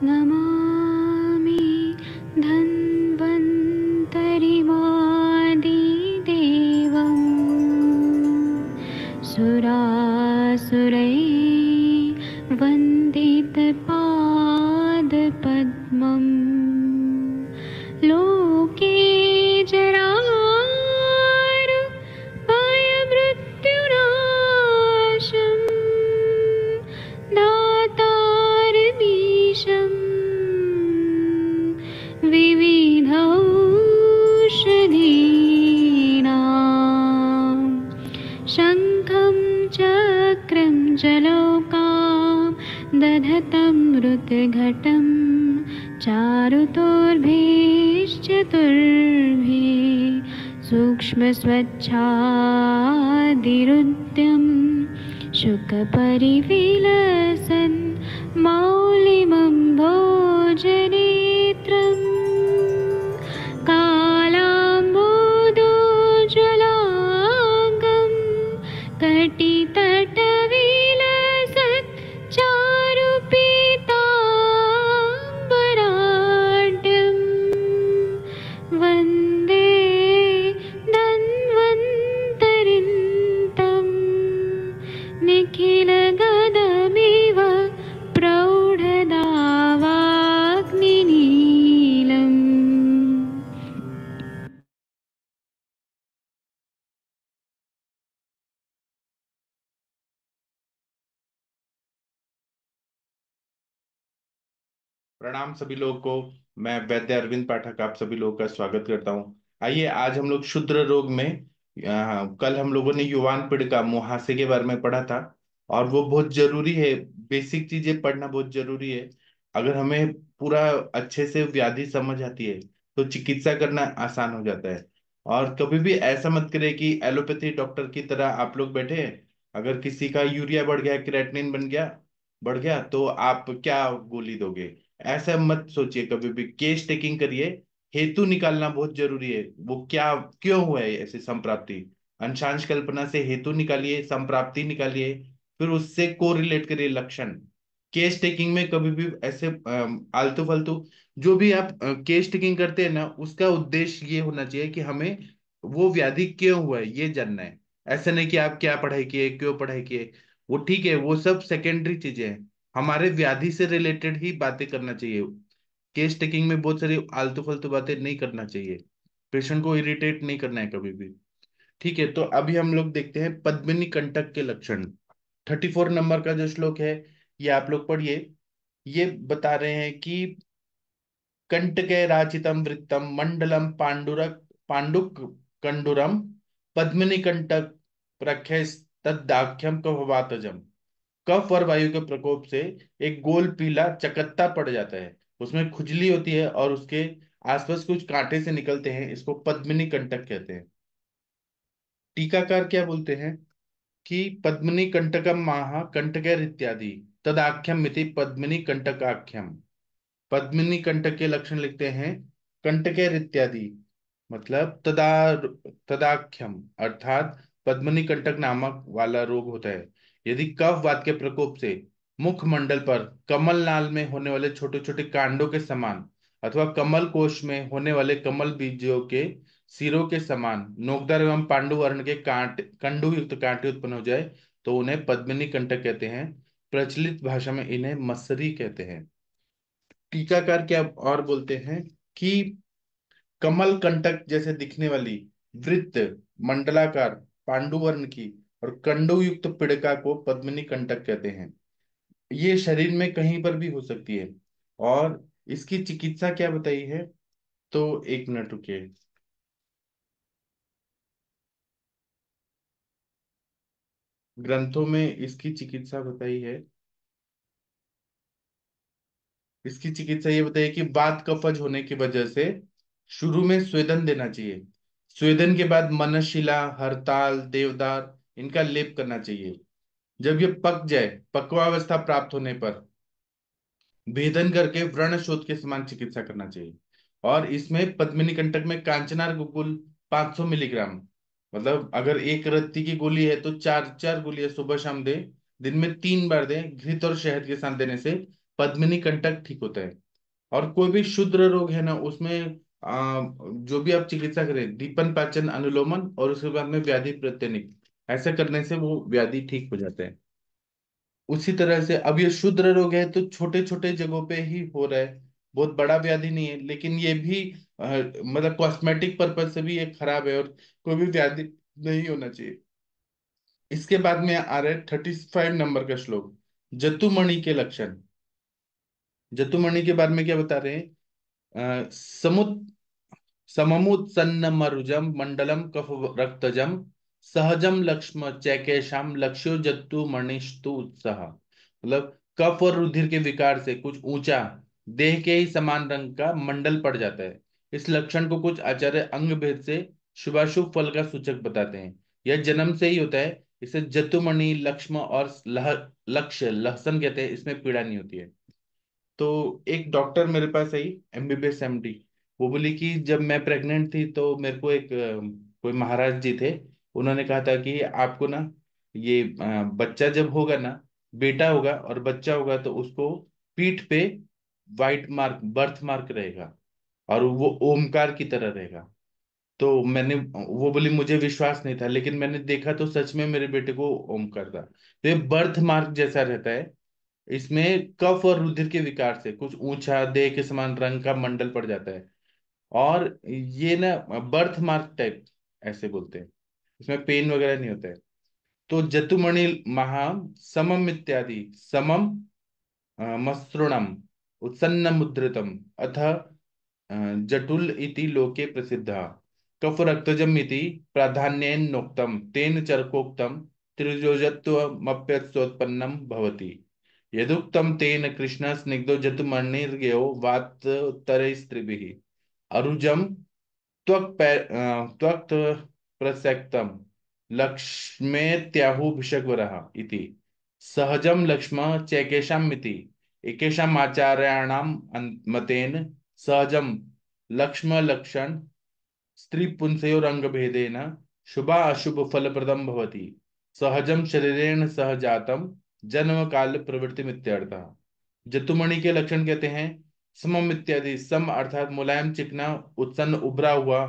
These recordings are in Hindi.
那么。मृतघटं चारुतोर्भिश्चतुर्भिः सूक्ष्मस्वच्छादिरुद्यं शुकपरिविलसन् मा प्रणाम सभी लोग को मैं वैद्य अरविंद पाठक आप सभी लोगों का स्वागत करता हूं आइए आज हम लोग शुद्र रोग में आ, कल हम लोगों ने युवान पीढ़ का मुहासे के बारे में पढ़ा था और वो बहुत जरूरी है बेसिक चीजें पढ़ना बहुत जरूरी है अगर हमें पूरा अच्छे से व्याधि समझ आती है तो चिकित्सा करना आसान हो जाता है और कभी भी ऐसा मत करें कि एलोपैथी डॉक्टर की तरह आप लोग बैठे हैं अगर किसी का यूरिया बढ़ गया क्रेटनिन बन गया बढ़ गया तो आप क्या गोली दोगे ऐसा मत सोचिए कभी भी केस टेकिंग करिए हेतु निकालना बहुत जरूरी है वो क्या क्यों हुआ है ऐसे संप्राप्ति अंशांश कल्पना से हेतु निकालिए संप्राप्ति निकालिए फिर उससे को रिलेट करिए लक्षण केस टेकिंग में कभी भी ऐसे आलतू फालतू जो भी आप केस टेकिंग करते हैं ना उसका उद्देश्य ये होना चाहिए कि हमें वो व्याधि क्यों हुआ है ये जानना है ऐसा नहीं कि आप क्या पढ़ाई किए क्यों पढ़ाई किए वो ठीक है वो सब सेकेंडरी चीजें हैं हमारे व्याधि से रिलेटेड ही बातें करना चाहिए केस टेकिंग में बहुत सारी आलतू फालतू बातें नहीं करना चाहिए पेशेंट को इरिटेट नहीं करना है कभी भी ठीक है तो अभी हम लोग देखते हैं पद्मिनी कंटक के लक्षण थर्टी फोर नंबर का जो श्लोक है ये आप लोग पढ़िए ये बता रहे हैं कि कंटके राचितम वृत्तम मंडलम पांडुरक पांडुक कंडुरम पद्मिनी कंटक प्रख्य तदाख्यम कफवातजम कफ और वायु के प्रकोप से एक गोल पीला चकत्ता पड़ जाता है उसमें खुजली होती है और उसके आसपास कुछ कांटे से निकलते हैं इसको पद्मिनी कंटक कहते हैं टीकाकार क्या बोलते हैं कि पद्मनी कंटकम माह कंटकैर इत्यादि तदाख्यम मिति पद्मिनी कंटकाख्यम पद्मिनी कंटक के लक्षण लिखते हैं कंटकैर इत्यादि मतलब तदा तदाख्यम अर्थात पद्मनी कंटक नामक वाला रोग होता है यदि कफ वाद के प्रकोप से मुख मंडल पर कमल नाल में होने वाले छोटे छोटे कांडों के समान अथवा कमल कोश में होने वाले कमल बीजों के सिरों के समान नोकदार एवं पांडु वर्ण के कांट कंडु युक्त कांटे उत्पन्न हो जाए तो उन्हें पद्मिनी कंटक कहते हैं प्रचलित भाषा में इन्हें मसरी कहते हैं टीकाकार क्या और बोलते हैं कि कमल कंटक जैसे दिखने वाली वृत्त मंडलाकार पांडुवर्ण की और कंडो युक्त पिड़का को पद्मिनी कंटक कहते हैं ये शरीर में कहीं पर भी हो सकती है और इसकी चिकित्सा क्या बताई है तो एक मिनट रुकिए ग्रंथों में इसकी चिकित्सा बताई है इसकी चिकित्सा ये बताइए कि बात कफज होने की वजह से शुरू में स्वेदन देना चाहिए स्वेदन के बाद मनशिला हरताल देवदार इनका लेप करना चाहिए जब ये पक जाए पक्वावस्था प्राप्त होने पर भेदन करके व्रण शोध के समान चिकित्सा करना चाहिए और इसमें पद्मिनी कंटक में कांचनार गोकुल 500 मिलीग्राम मतलब अगर एक रत्ती की गोली है तो चार चार गोलियां सुबह शाम दे दिन में तीन बार दे घृत और शहद के साथ देने से पद्मिनी कंटक ठीक होता है और कोई भी शुद्र रोग है ना उसमें आ, जो भी आप चिकित्सा करें दीपन पाचन अनुलोमन और उसके बाद में व्याधि प्रत्यनिक ऐसा करने से वो व्याधि ठीक हो जाते हैं उसी तरह से अब ये शुद्र रोग है तो छोटे छोटे जगहों पे ही हो रहा है बहुत बड़ा व्याधि नहीं है लेकिन ये भी आ, मतलब कॉस्मेटिक पर्पज से भी ये खराब है और कोई भी व्याधि नहीं होना चाहिए इसके बाद में आ रहे थर्टी फाइव नंबर का श्लोक जतुमणि के लक्षण जतुमणि के बारे में क्या बता रहे हैं समुद सममुत्सन्न मरुजम मंडलम कफ रक्तजम सहजम लक्ष्म चैकेशम लक्ष्यो जत्तु मणिस्तु उत्साह मतलब कफ और रुधिर के विकार से कुछ ऊंचा देह के ही समान रंग का मंडल पड़ जाता है इस लक्षण को कुछ आचार्य अंग भेद से शुभाशुभ फल का सूचक बताते हैं यह जन्म से ही होता है इसे जतुमणि लक्ष्म और लह, लक्ष्य लहसन कहते हैं इसमें पीड़ा नहीं होती है तो एक डॉक्टर मेरे पास आई एमबीबीएस एमडी वो बोली कि जब मैं प्रेग्नेंट थी तो मेरे को एक कोई महाराज जी थे उन्होंने कहा था कि आपको ना ये बच्चा जब होगा ना बेटा होगा और बच्चा होगा तो उसको पीठ पे वाइट मार्क बर्थ मार्क रहेगा और वो ओमकार की तरह रहेगा तो मैंने वो बोली मुझे विश्वास नहीं था लेकिन मैंने देखा तो सच में मेरे बेटे को ओमकार था तो ये बर्थ मार्क जैसा रहता है इसमें कफ और रुधिर के विकार से कुछ ऊंचा देह के समान रंग का मंडल पड़ जाता है और ये ना बर्थ मार्क टाइप ऐसे बोलते हैं इसमें पेन वगैरह नहीं होता है तो जतुमणि महा समम इत्यादि समम मस्त्रोणम उत्सन्न मुद्रितम अथ जटुल इति लोके प्रसिद्ध कफ रक्तजम इति प्राधान्येन नोक्तम तेन चरकोक्तम त्रिजोजत्वमप्यत्सोत्पन्नम भवति यदुक्तम तेन कृष्ण स्निग्धो जतुमणिर्गयो वातरस्त्रिभिः अरुजम त्वक् प्रसक्तम लक्ष्मेत्याहुभिषग्वरः इति सहजम लक्ष्म चैकेशामिति एक आचार्याण मतेन स्त्री सहजं लक्ष्मलक्षण स्त्रीपुंसयोरङ्गभेदेन शुभाशुभफलप्रदं भवती सहजं शरीरेण सह जातम जन्म काल प्रवृत्ति मित्यर्थ जतुमणि के लक्षण कहते हैं समम इत्यादि सम अर्थात मुलायम चिकना उत्सन्न उभरा हुआ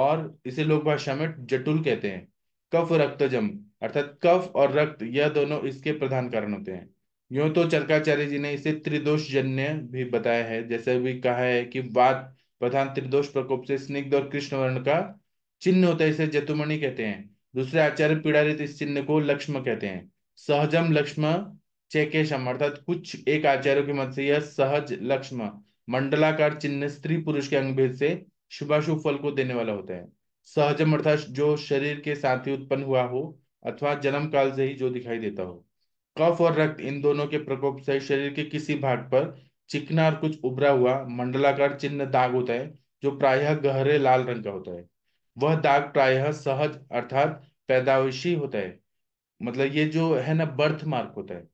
और इसे लोग भाषा में जटुल कहते हैं कफ रक्तजम अर्थात कफ और रक्त यह दोनों इसके प्रधान कारण होते हैं यूं तो चरकाचार्य जी ने इसे त्रिदोष जन्य भी बताया है जैसे भी कहा है कि वाद प्रधान त्रिदोष प्रकोप से स्निग्ध और कृष्ण वर्ण का चिन्ह होता है इसे जतुमणि कहते हैं दूसरे आचार्य पीड़ारित इस चिन्ह को लक्ष्म कहते हैं सहजम लक्ष्म चेकेशम अर्थात कुछ एक आचार्यों के मत से यह सहज लक्ष्म मंडलाकार चिन्ह स्त्री पुरुष के अंग भेद से शुभाशुभ फल को देने वाला होता है सहजम अर्थात जो शरीर के साथ ही उत्पन्न हुआ हो अथवा जन्म काल से ही जो दिखाई देता हो कफ और रक्त इन दोनों के प्रकोप से शरीर के किसी भाग पर चिकना और कुछ उभरा हुआ मंडलाकार चिन्ह दाग होता है जो प्रायः गहरे लाल रंग का होता है वह दाग प्रायः सहज अर्थात पैदावशी होता है मतलब ये जो है ना बर्थ मार्क होता है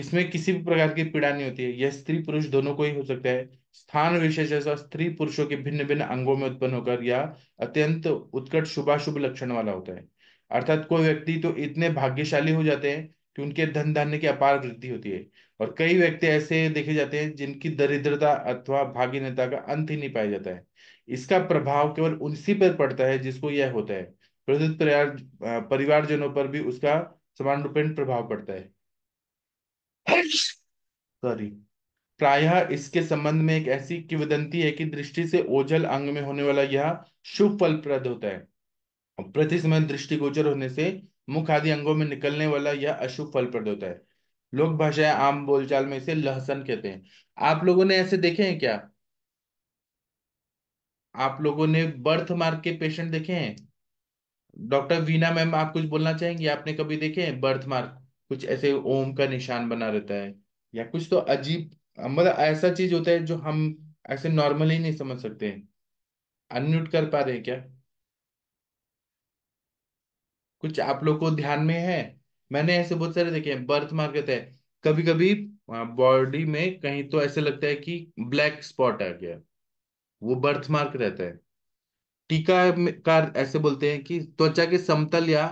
इसमें किसी भी प्रकार की पीड़ा नहीं होती है यह स्त्री पुरुष दोनों को ही हो सकता है स्थान विशेष ऐसा स्त्री पुरुषों के भिन्न भिन्न अंगों में उत्पन्न होकर या अत्यंत उत्कट शुभाशुभ लक्षण वाला होता है अर्थात कोई व्यक्ति तो इतने भाग्यशाली हो जाते हैं कि उनके धन धान्य की अपार वृद्धि होती है और कई व्यक्ति ऐसे देखे जाते हैं जिनकी दरिद्रता अथवा भागीनता का अंत ही नहीं पाया जाता है इसका प्रभाव केवल उनसी पर पड़ता है जिसको यह होता है प्रदित परिवारजनों पर भी उसका समान रूप प्रभाव पड़ता है सॉरी प्रायः इसके संबंध में एक ऐसी किवदंती है कि दृष्टि से ओझल अंग में होने वाला यह शुभ फलप्रद होता है प्रति समय दृष्टिगोचर होने से मुख आदि अंगों में निकलने वाला यह अशुभ फल प्रद होता है लोक भाषा आम बोलचाल में इसे लहसन कहते हैं आप लोगों ने ऐसे देखे हैं क्या आप लोगों ने बर्थ मार्क के पेशेंट देखे हैं डॉक्टर वीना मैम आप कुछ बोलना चाहेंगे आपने कभी देखे हैं बर्थ मार्क कुछ ऐसे ओम का निशान बना रहता है या कुछ तो अजीब मतलब ऐसा चीज होता है जो हम ऐसे नॉर्मली नहीं समझ सकते हैं अनम्यूट कर पा रहे हैं क्या कुछ आप लोग को ध्यान में है मैंने ऐसे बहुत सारे देखे हैं बर्थ मार्क कहते हैं कभी कभी बॉडी में कहीं तो ऐसे लगता है कि ब्लैक स्पॉट आ गया वो बर्थ मार्क रहता है टीका कार ऐसे बोलते हैं कि त्वचा के समतल या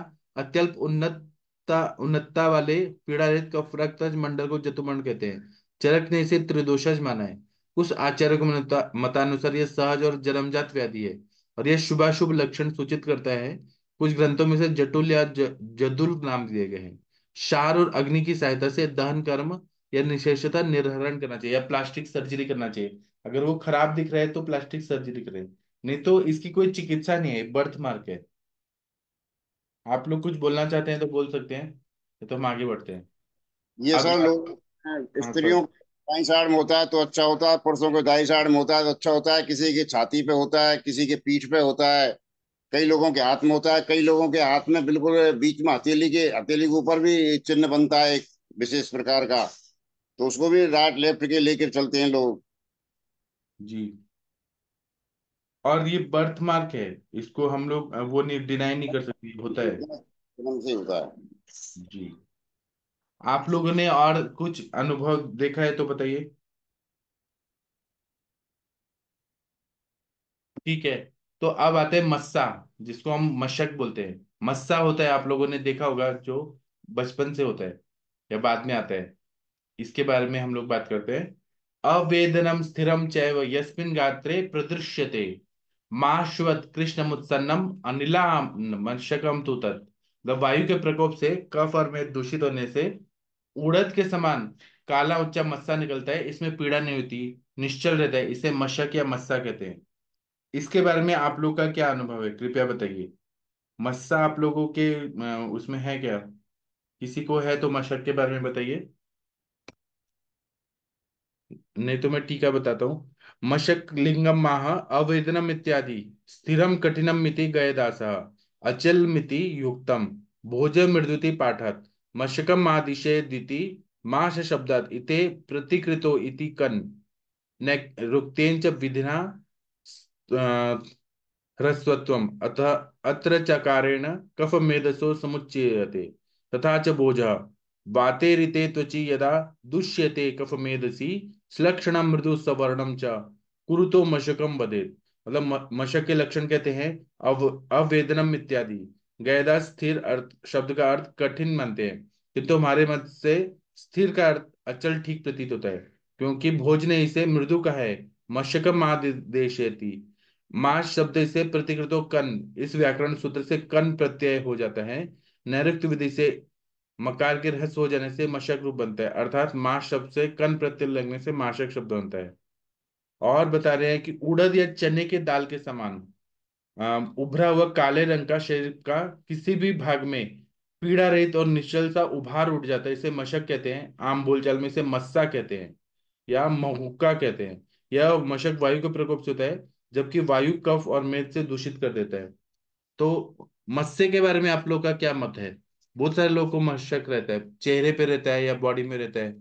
अत्यल्प उन्नतता उन्नतता वाले पीड़ारित कफरक्तज मंडल को जतुमंड कहते हैं चरक ने इसे त्रिदोषज माना है उस आचार्य को मतानुसार यह सहज और जन्मजात व्याधि है और यह शुभाशुभ लक्षण सूचित करता है कुछ ग्रंथों में से जटुल या जदुल नाम दिए गए हैं शार और अग्नि की सहायता से दहन कर्म या निशेषता निर्धारण करना चाहिए या प्लास्टिक सर्जरी करना चाहिए अगर वो खराब दिख रहा है तो प्लास्टिक सर्जरी करें नहीं तो इसकी कोई चिकित्सा नहीं है बर्थ मार्क है आप लोग कुछ बोलना चाहते हैं तो बोल सकते हैं तो हम आगे बढ़ते हैं ये सर लोग हाँ, हाँ, स्त्रियों दाई साढ़ में होता है तो अच्छा होता है पुरुषों को दाई साढ़ में होता है तो अच्छा होता है किसी की छाती पे होता है किसी के पीठ पे होता है कई लोगों के हाथ में होता है कई लोगों के हाथ में बिल्कुल बीच में हथेली के हथेली के ऊपर भी चिन्ह बनता है एक विशेष प्रकार का तो उसको भी राइट लेफ्ट के लेकर चलते हैं लोग जी और ये बर्थ मार्क है इसको हम लोग वो नहीं डिनाई नहीं कर सकते होता है से होता है जी आप लोगों ने और कुछ अनुभव देखा है तो बताइए ठीक है तो अब आते हैं मस्सा जिसको हम मशक बोलते हैं मस्सा होता है आप लोगों ने देखा होगा जो बचपन से होता है या बाद में आता है इसके बारे में हम लोग बात करते हैं अवेदनम स्थिरम चैव यस्मिन गात्रे प्रदृश्यते माश्वत कृष्ण मुत्सन्नम अनिलाम मशकम तो तत् मतलब वायु के प्रकोप से कफ और में दूषित होने से उड़द के समान काला उच्चा मस्सा निकलता है इसमें पीड़ा नहीं होती निश्चल रहता है इसे मशक या मस्सा कहते हैं इसके बारे में आप लोग का क्या अनुभव है कृपया बताइए मस्सा आप लोगों के उसमें है क्या किसी को है तो मशक के बारे में बताइए नहीं तो मैं टीका बताता हूँ मशक लिंगम माह अवेदनम इत्यादि स्थिरम कठिनम मिति दास अचल मिति युक्तम भोज मृदुति पाठत मशकम मादिशे दिति माश शब्दात इते प्रतिकृतो इति कन रुक्तेन च विधिना ह्रस्वत्व अतः अत्र चकारेण कफ मेधसो समुच्चयते तथा च बोझः वातेरिते त्वचि यदा दुष्यते कफ मेधसी स्लक्षण मृदु सवर्णम च कुरु तो मशकम बदेत मतलब मशक के लक्षण कहते हैं अव अवेदनम इत्यादि गैदा स्थिर अर्थ शब्द का अर्थ कठिन मानते हैं किंतु हमारे मत से स्थिर का अर्थ अचल ठीक प्रतीत होता है क्योंकि भोज ने इसे मृदु का है मशकम आदेश मास शब्द से प्रतिकृतो कन इस व्याकरण सूत्र से कन प्रत्यय हो जाता है नैरुक्त विधि से मकार के रहस्य हो जाने से मशक रूप बनता है अर्थात मास शब्द से कन प्रत्यय लगने से माशक शब्द बनता है और बता रहे हैं कि उड़द या चने के दाल के समान उभरा हुआ काले रंग का शरीर का किसी भी भाग में पीड़ा रहित और निश्चल सा उभार उठ जाता है इसे मशक कहते हैं आम बोलचाल में इसे मस्सा कहते हैं या महुक्का कहते हैं यह मशक वायु के प्रकोप से होता है जबकि वायु कफ और मेद से दूषित कर देता है तो मत्स्य के बारे में आप लोग का क्या मत है बहुत सारे लोगों को मशक रहता है चेहरे पे रहता है या बॉडी में रहता है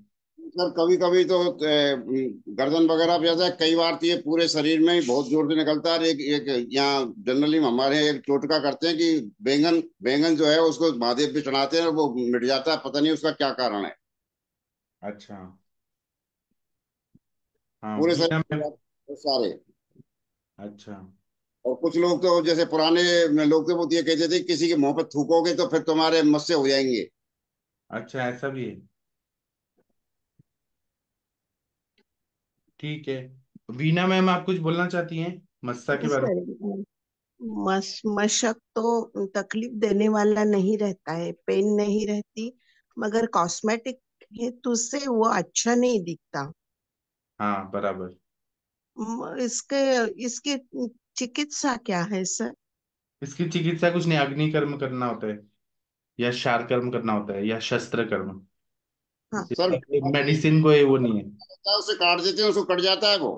सर कभी कभी तो गर्दन वगैरह भी आता है कई बार तो ये पूरे शरीर में ही बहुत जोर से निकलता है एक एक यहाँ जनरली हमारे एक टोटका करते हैं कि बैंगन बैंगन जो है उसको महादेव पे चढ़ाते हैं और वो मिट जाता है पता नहीं उसका क्या कारण है अच्छा हाँ, पूरे शरीर सारे अच्छा और कुछ लोग तो जैसे पुराने लोग तो ये कहते थे किसी के मुंह पर थूकोगे तो फिर तुम्हारे मस्से हो जाएंगे अच्छा ऐसा भी है ठीक है वीना मैम आप कुछ बोलना चाहती हैं मस्सा के बारे में मस मशक तो तकलीफ देने वाला नहीं रहता है पेन नहीं रहती मगर कॉस्मेटिक तो उससे वो अच्छा नहीं दिखता हाँ बराबर इसके इसके चिकित्सा क्या है सर इसकी चिकित्सा कुछ नहीं अग्नि कर्म करना होता है या शार कर्म करना होता है या शस्त्र कर्म हाँ। सर मेडिसिन को वो नहीं है उसे काट देते हैं उसको कट जाता है वो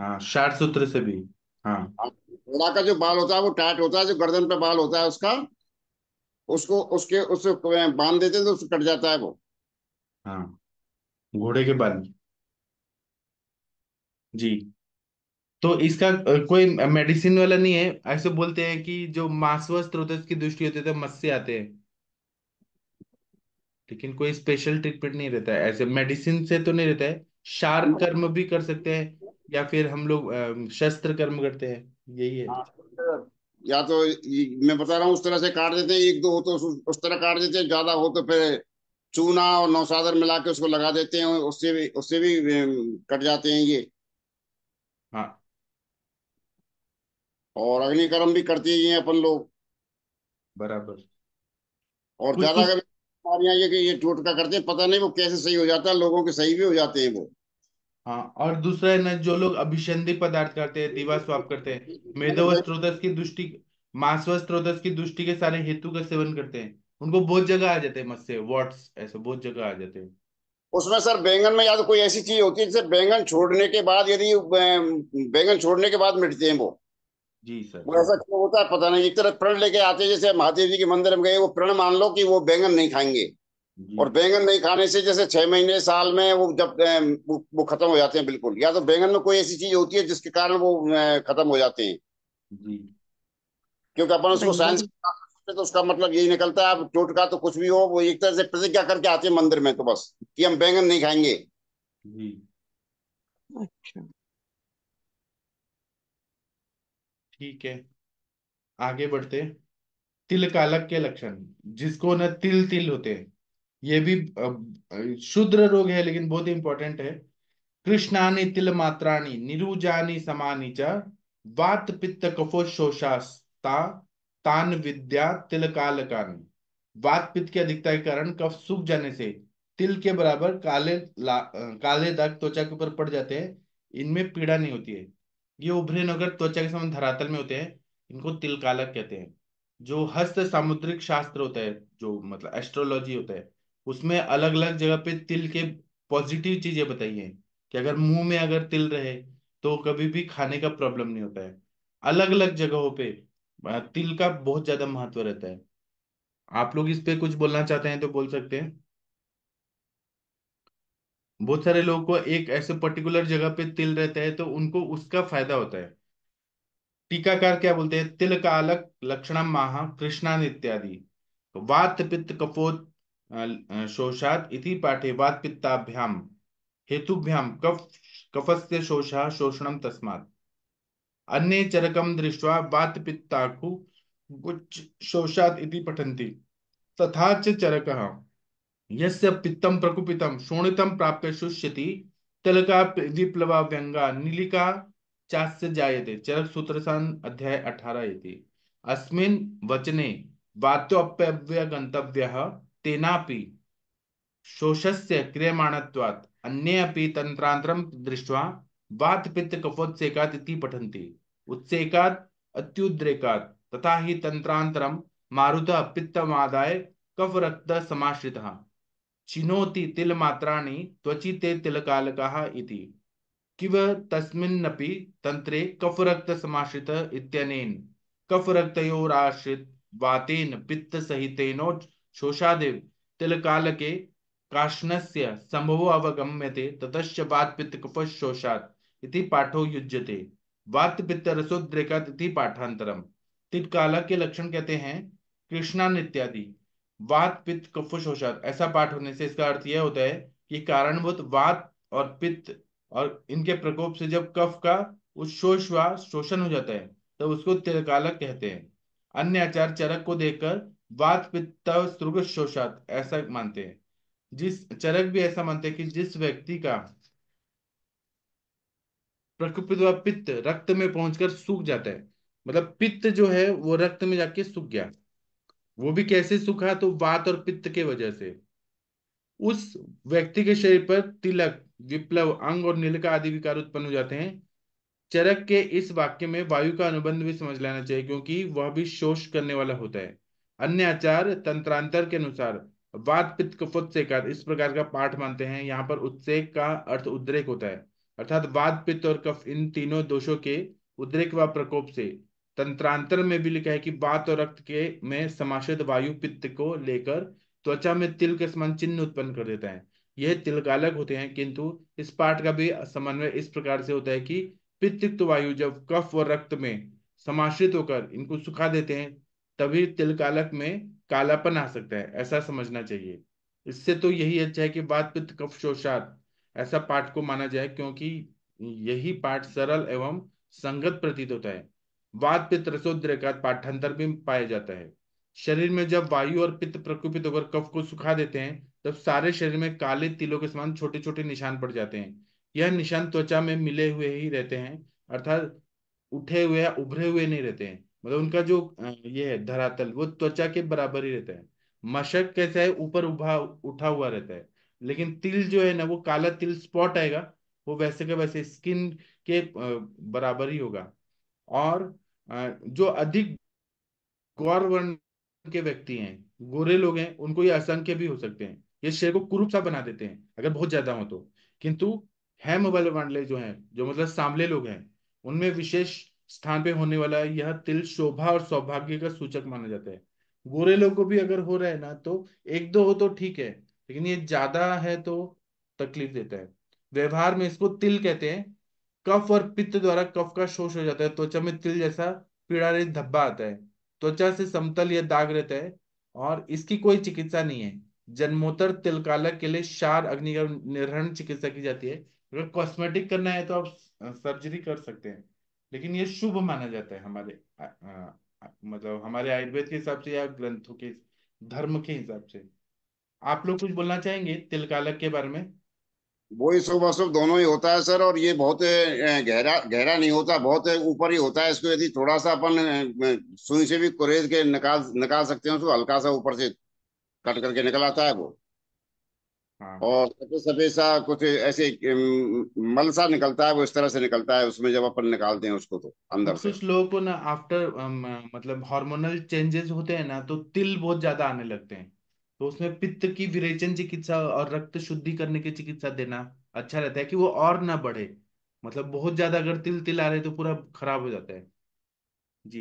हाँ शार सूत्र से भी हाँ।, हाँ घोड़ा का जो बाल होता है वो टाइट होता है जो गर्दन पे बाल होता है उसका उसको उसके उसको बांध देते हैं तो उसको कट जाता है वो हाँ घोड़े के बाल हाँ जी तो इसका कोई मेडिसिन वाला नहीं है ऐसे बोलते हैं कि जो मासव स्त्रोत की दृष्टि होती है तो मत्स्य आते हैं लेकिन कोई स्पेशल ट्रीटमेंट नहीं रहता है ऐसे मेडिसिन से तो नहीं रहता है शार हाँ। कर्म भी कर सकते हैं या फिर हम लोग शस्त्र कर्म करते हैं यही है हाँ, या तो मैं बता रहा हूँ उस तरह से काट देते हैं एक दो हो तो उस, तरह काट देते हैं ज्यादा हो तो फिर चूना और नौसादर मिला के उसको लगा देते हैं उससे भी उससे भी कट जाते हैं ये हाँ और अग्निकर्म भी करते ही हैं अपन लोग बराबर और ज्यादा कभी ये कि ये टोटका करते हैं पता नहीं वो कैसे सही हो जाता है लोगों के सही भी हो जाते हैं वो हाँ और दूसरा है ना जो लोग अभिसंधि पदार्थ करते हैं दीवा स्वाप करते हैं मेधव स्त्रोतस की दृष्टि मांस स्त्रोतस की दृष्टि के सारे हेतु का सेवन करते हैं उनको बहुत जगह आ जाते हैं मत्स्य वॉट्स ऐसे बहुत जगह आ जाते हैं उसमें सर बैंगन में या तो कोई ऐसी चीज होती है जिससे बैंगन छोड़ने के बाद यदि बैंगन छोड़ने के बाद मिटते हैं वो जी सर ऐसा क्यों होता है पता नहीं एक तरह प्रण लेके आते जैसे महादेव जी के मंदिर में गए वो प्रण मान लो कि वो बैंगन नहीं खाएंगे और बैंगन नहीं खाने से जैसे छह महीने साल में वो जब वो, वो खत्म हो जाते हैं बिल्कुल या तो बैंगन में कोई ऐसी चीज होती है जिसके कारण वो खत्म हो जाते हैं जी क्योंकि अपन उसको साइंस तो उसका मतलब यही निकलता है अब टोटका तो कुछ भी हो वो एक तरह से प्रतिज्ञा करके आते हैं मंदिर में तो बस कि हम बैंगन नहीं खाएंगे अच्छा। ठीक है आगे बढ़ते तिल कालक के लक्षण जिसको न तिल तिल होते हैं ये भी शुद्र रोग है लेकिन बहुत इंपॉर्टेंट है कृष्णानी तिल मात्राणी निरुजानी समानी च वात पित्त कफो शोषास्ता तान विद्या तिल काल कान वात पित्त की अधिकता के कारण कफ सूख जाने से तिल के बराबर काले काले दाग त्वचा के ऊपर पड़ जाते हैं इनमें पीड़ा नहीं होती है ये उभरे नगर त्वचा के समान धरातल में होते हैं इनको तिल कालक कहते हैं जो हस्त सामुद्रिक शास्त्र होता है जो मतलब एस्ट्रोलॉजी होता है उसमें अलग अलग जगह पे तिल के पॉजिटिव चीजें बताई हैं कि अगर मुंह में अगर तिल रहे तो कभी भी खाने का प्रॉब्लम नहीं होता है अलग अलग जगहों पे तिल का बहुत ज्यादा महत्व रहता है आप लोग इस पे कुछ बोलना चाहते हैं तो बोल सकते हैं बहुत सारे लोगों को एक ऐसे पर्टिकुलर जगह पे तिल रहता है तो उनको उसका फायदा होता है टीकाकार क्या बोलते हैं तिल का अलग लक्षणम माह कृष्णान इत्यादि वात पित्त कफोत शोषात इति पाठे वात पित्ताभ्याम हेतुभ्याम कफ कफस्य शोषा शोषणम तस्मात अन्ये चरकं दृष्ट्वा वातपित्ताखु शोषात इति पठन्ति तथा चरक यस्य पित्तं प्रकुपितं शोणितं प्राप्य शुष्यति तिलका विप्लवा व्यंगा नीलिका चास्य जायते चरक सूत्र अध्याय अठारह इति अस्मिन् वचने गंतव्य तेनापि शोषस्य क्रियमाणत्वात् अन्ये अपि तन्त्रान्तरं दृष्ट्वा वातपित्तकफोत्सेकात् इति पठन्ति उत्सेका अत्युद्रेका तथा ही तंत्रांतरम मारुत पित्तमादाय कफ रक्त समाश्रित चिनोति तिल मात्राणि त्वचिते तिलकालकः इति किव तस्मिन्नपि तंत्रे कफ रक्त समाश्रित इत्यनेन कफरक्तयोराश्रित वातेन पित्त सहितेनो शोषादेव तिलकालके काष्णस्य संभव अवगम्यते ततश्च वात पित्त कफ शोषात् इति पाठो युज्यते वात पित्त पित्तरसोद्रेका तिथि पाठांतरम तिटकाला के लक्षण कहते हैं कृष्णा नित्यादि वात पित्त कफुश होशात ऐसा पाठ होने से इसका अर्थ यह होता है कि कारणभूत वात और पित्त और इनके प्रकोप से जब कफ का उच्छोष व शोषण हो जाता है तब उसको तिरकालक कहते हैं अन्य आचार चरक को देखकर वात पित्त शोषात ऐसा मानते हैं जिस चरक भी ऐसा मानते हैं कि जिस व्यक्ति का प्रकुपित हुआ पित्त रक्त में पहुंचकर सूख जाता है मतलब पित्त जो है वो रक्त में जाके सूख गया वो भी कैसे सूखा तो वात और पित्त के वजह से उस व्यक्ति के शरीर पर तिलक विप्लव अंग और नीलका आदि विकार उत्पन्न हो जाते हैं चरक के इस वाक्य में वायु का अनुबंध भी समझ लेना चाहिए क्योंकि वह भी शोष करने वाला होता है अन्य आचार तंत्रांतर के अनुसार वात पित्त कफोत्सेक इस प्रकार का पाठ मानते हैं यहाँ पर उत्सेक का अर्थ उद्रेक होता है अर्थात वाद पित्त और कफ इन तीनों दोषों के उद्रेक व प्रकोप से तंत्रांतर में भी लिखा है कि वात और रक्त के में समाशित वायु पित्त को लेकर त्वचा में तिल के समान चिन्ह उत्पन्न कर देता है यह तिलकालक होते हैं किंतु इस पाठ का भी समन्वय इस प्रकार से होता है कि पित्तिक्त वायु जब कफ और रक्त में समाश्रित होकर इनको सुखा देते हैं तभी तिलकालक में कालापन आ सकता है ऐसा समझना चाहिए इससे तो यही अच्छा है कि वात पित्त कफ शोषात ऐसा पाठ को माना जाए क्योंकि यही पाठ सरल एवं संगत प्रतीत होता है वात पित्त का पाठांतर भी पाया जाता है शरीर में जब वायु और पित्त प्रकोपित होकर कफ को सुखा देते हैं तब सारे शरीर में काले तिलों के समान छोटे छोटे निशान पड़ जाते हैं यह निशान त्वचा में मिले हुए ही रहते हैं अर्थात उठे हुए या उभरे हुए नहीं रहते हैं मतलब उनका जो ये है धरातल वो त्वचा के बराबर ही रहता है मशक कैसा है ऊपर उभा उठा हुआ रहता है लेकिन तिल जो है ना वो काला तिल स्पॉट आएगा वो वैसे के वैसे स्किन के बराबर ही होगा और जो अधिक गौर वर्ण के व्यक्ति हैं गोरे लोग हैं उनको ये असंख्य भी हो सकते हैं ये शेर को कुरूप सा बना देते हैं अगर बहुत ज्यादा हो तो किंतु हेम वाले वर्णले जो हैं जो मतलब सांवले लोग हैं उनमें विशेष स्थान पे होने वाला यह तिल शोभा और सौभाग्य का सूचक माना जाता है गोरे लोग को भी अगर हो रहा है ना तो एक दो हो तो ठीक है लेकिन ये ज्यादा है तो तकलीफ देता है व्यवहार में इसको तिल कहते हैं कफ और पित्त द्वारा कफ का शोष हो जाता है त्वचा में तिल जैसा रहित धब्बा आता है त्वचा से समतल या दाग रहता है और इसकी कोई चिकित्सा नहीं है जन्मोत्तर तिलकालक के लिए शार अग्नि का निर्हरण चिकित्सा की जाती है अगर कॉस्मेटिक करना है तो आप सर्जरी कर सकते हैं लेकिन ये शुभ माना जाता है हमारे आ, आ, मतलब हमारे आयुर्वेद के हिसाब से या ग्रंथों के धर्म के हिसाब से आप लोग कुछ बोलना चाहेंगे तिल कालक के बारे में वो शुभ अशुभ दोनों ही होता है सर और ये बहुत गहरा गहरा नहीं होता बहुत ऊपर ही होता है इसको यदि थोड़ा सा अपन सुई से भी कुरेद के निकाल निकाल सकते हैं उसको हल्का सा ऊपर से कट करके निकल आता है वो हाँ। और सफेद सफेद सा कुछ ऐसे मल सा निकलता है वो इस तरह से निकलता है उसमें जब अपन निकालते हैं उसको तो अंदर कुछ लोगों को ना आफ्टर मतलब हार्मोनल चेंजेस होते हैं ना तो तिल बहुत ज्यादा आने लगते हैं तो उसमें पित्त की विरेचन चिकित्सा और रक्त शुद्धि करने की चिकित्सा देना अच्छा रहता है कि वो और ना बढ़े मतलब बहुत ज्यादा अगर तिल तिल आ रहे तो पूरा खराब हो जाता है जी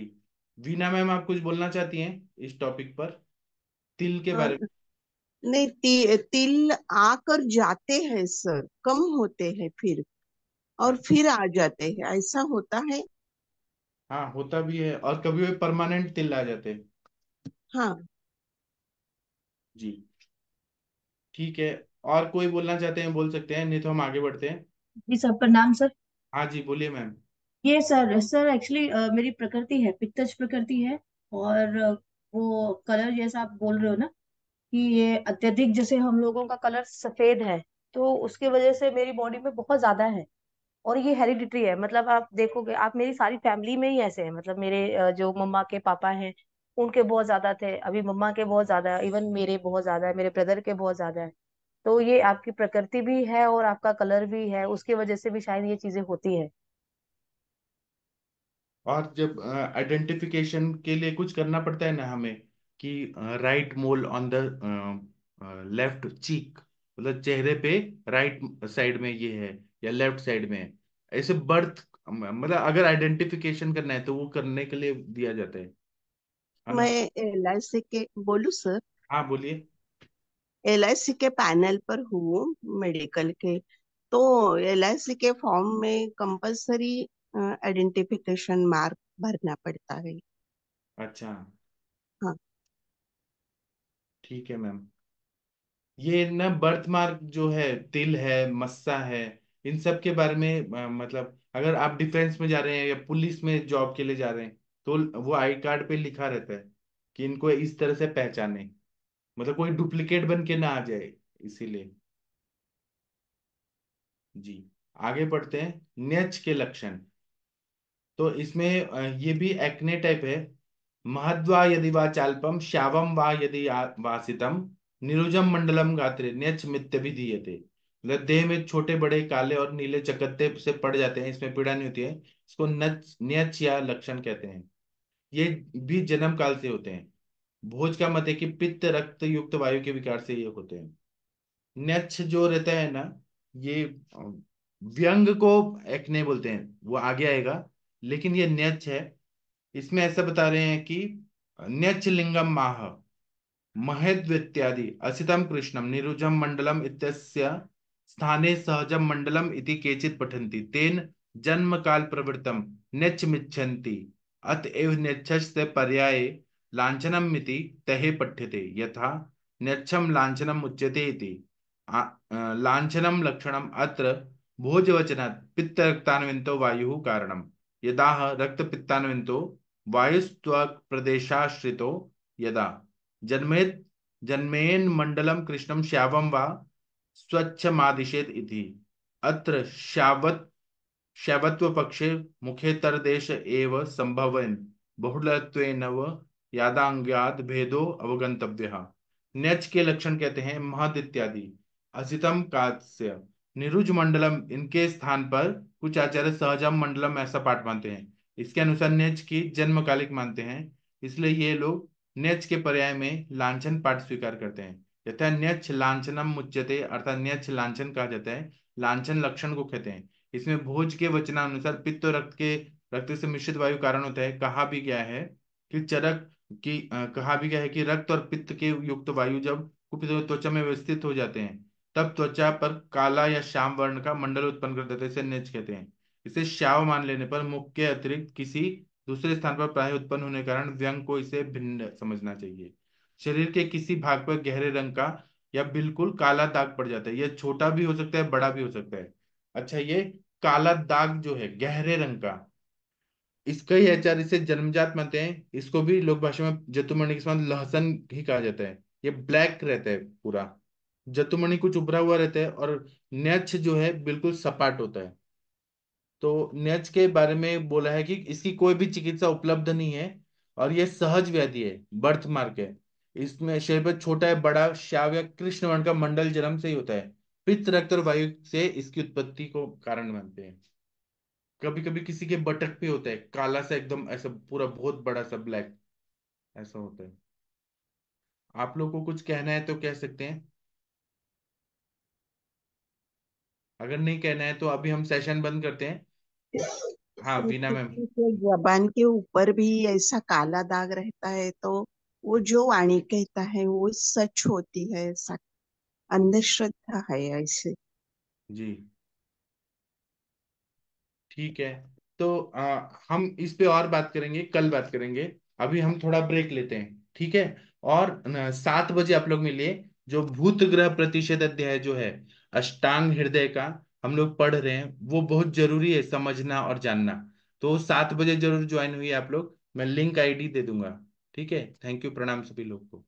वीना मैम आप कुछ बोलना चाहती हैं इस टॉपिक पर तिल के बारे में नहीं ति, तिल आकर जाते हैं सर कम होते हैं फिर और फिर आ जाते हैं ऐसा होता है हाँ होता भी है और कभी वे परमानेंट तिल आ जाते हैं हाँ जी ठीक है और कोई बोलना चाहते हैं बोल सकते हैं नहीं तो हम आगे बढ़ते हैं जी सर प्रणाम सर हाँ जी बोलिए मैम ये सर सर एक्चुअली uh, मेरी प्रकृति है पित्तज प्रकृति है और uh, वो कलर जैसा आप बोल रहे हो ना कि ये अत्यधिक जैसे हम लोगों का कलर सफेद है तो उसके वजह से मेरी बॉडी में बहुत ज्यादा है और ये हेरिडिटरी है मतलब आप देखोगे आप मेरी सारी फैमिली में ही ऐसे हैं मतलब मेरे जो मम्मा के पापा हैं उनके बहुत ज्यादा थे अभी मम्मा के बहुत ज्यादा है इवन मेरे बहुत ज्यादा है मेरे ब्रदर के बहुत ज्यादा है तो ये आपकी प्रकृति भी है और आपका कलर भी है उसकी वजह से भी शायद ये चीजें होती है और जब आइडेंटिफिकेशन के लिए कुछ करना पड़ता है ना हमें कि right mole on the left cheek मतलब चेहरे पे राइट साइड में ये है या लेफ्ट साइड में है ऐसे बर्थ मतलब अगर आइडेंटिफिकेशन करना है तो वो करने के लिए दिया जाता है हाँ। मैं एल आई सी के बोलू सर हाँ बोलिए एल आई सी के पैनल पर हूँ मेडिकल के तो एल आई सी के फॉर्म में कंपलसरी आइडेंटिफिकेशन मार्क भरना पड़ता है अच्छा हाँ ठीक है मैम ये ना बर्थ मार्क जो है तिल है मस्सा है इन सब के बारे में मतलब अगर आप डिफेंस में जा रहे हैं या पुलिस में जॉब के लिए जा रहे हैं तो वो आई कार्ड पे लिखा रहता है कि इनको इस तरह से पहचाने मतलब कोई डुप्लीकेट बन के ना आ जाए इसीलिए जी आगे पढ़ते हैं नेच के लक्षण तो इसमें ये भी एक्ने टाइप है महद्वा यदि वा चाल्पम श्यावम वा यदि वासितम निरुजम मंडलम गात्रे नेच मित्य भी दिए थे मतलब देह में छोटे बड़े काले और नीले चकत्ते से पड़ जाते हैं इसमें पीड़ा नहीं होती है इसको नच नेच या लक्षण कहते हैं ये भी जन्म काल से होते हैं भोज का मत है कि पित्त रक्त युक्त वायु के विकार से ये होते हैं नक्ष जो रहता है ना ये व्यंग को एक नहीं बोलते हैं वो आगे आएगा लेकिन ये न्यच है इसमें ऐसा बता रहे हैं कि न्यच लिंगम माह महद्व इत्यादि असितम कृष्णम निरुजम मंडलम इत्यस्य स्थाने सहजम मंडलम इति केचित पठंती तेन जन्म काल प्रवृत्तम नेच मिच्छन्ति अतएव नेच्छस्य पर्याय लाञ्छनम् तहे पठ्यते यथा नेच्छं लाछनम उच्यते इति लाञ्छनं लक्षणम् अत्र भोजवचनात् पित्तरक्तान्विन्तो वायुः कारणम् यदाह वायुस्व वायुस्त्वप्रदेशाश्रितो यदा जन्मे जन्मेन जन्मेन्मण्डलं कृष्णं श्याम वा स्वच्छमादिशेत इति अत्र श्यावत शैवत्व पक्षे मुखेतर देश एव संभव बहुत नव यादांग्याद भेदो अवगंतव्य नेच के लक्षण कहते हैं महद इत्यादि असितम कात्स्य निरुज मंडलम इनके स्थान पर कुछ आचार्य सहजम मंडलम ऐसा पाठ मानते हैं इसके अनुसार नेच की जन्मकालिक मानते हैं इसलिए ये लोग नेच के पर्याय में लांछन पाठ स्वीकार करते हैं यथा नेच लांछनम मुच्यते अर्थात नेच लांछन कहा जाता है लांछन लक्षण को कहते हैं इसमें भोज के वचनानुसार पित्त और रक्त के रक्त से मिश्रित वायु कारण होता है कहा भी गया है कि चरक की आ, कहा भी गया है कि रक्त और पित्त के युक्त वायु जब कुपित त्वचा में व्यवस्थित हो जाते हैं तब त्वचा पर काला या श्याम वर्ण का मंडल उत्पन्न कर देते हैं इसे नेच कहते हैं इसे श्याव मान लेने पर मुख के अतिरिक्त किसी दूसरे स्थान पर प्राय उत्पन्न होने के कारण व्यंग को इसे भिन्न समझना चाहिए शरीर के किसी भाग पर गहरे रंग का या बिल्कुल काला दाग पड़ जाता है यह छोटा भी हो सकता है बड़ा भी हो सकता है अच्छा ये काला दाग जो है गहरे रंग का इसका ही आचार इसे जन्मजात मानते हैं इसको भी लोक भाषा में जतुमणि के साथ लहसन ही कहा जाता है ये ब्लैक रहता है पूरा जतुमणि कुछ उभरा हुआ रहता है और नच जो है बिल्कुल सपाट होता है तो नच के बारे में बोला है कि इसकी कोई भी चिकित्सा उपलब्ध नहीं है और यह सहज व्याधि है बर्थ मार्क है इसमें शरीर पर छोटा है बड़ा श्याव या कृष्णवर्ण का मंडल जन्म से ही होता है पित्त रक्त और वायु से इसकी उत्पत्ति को कारण मानते हैं कभी कभी किसी के बटक पे होता है काला सा एकदम ऐसा पूरा बहुत बड़ा सा ब्लैक ऐसा होता है आप लोगों को कुछ कहना है तो कह सकते हैं अगर नहीं कहना है तो अभी हम सेशन बंद करते हैं हाँ बीना मैम जबान के ऊपर भी ऐसा काला दाग रहता है तो वो जो वाणी कहता है वो सच होती है ऐसा अंधश्रद्धा है ऐसे जी ठीक है तो आ, हम इस पे और बात करेंगे कल बात करेंगे अभी हम थोड़ा ब्रेक लेते हैं ठीक है और सात बजे आप लोग मिलिए जो भूत ग्रह प्रतिषेध अध्याय जो है अष्टांग हृदय का हम लोग पढ़ रहे हैं वो बहुत जरूरी है समझना और जानना तो सात बजे जरूर ज्वाइन हुई आप लोग मैं लिंक आईडी दे दूंगा ठीक है थैंक यू प्रणाम सभी लोग को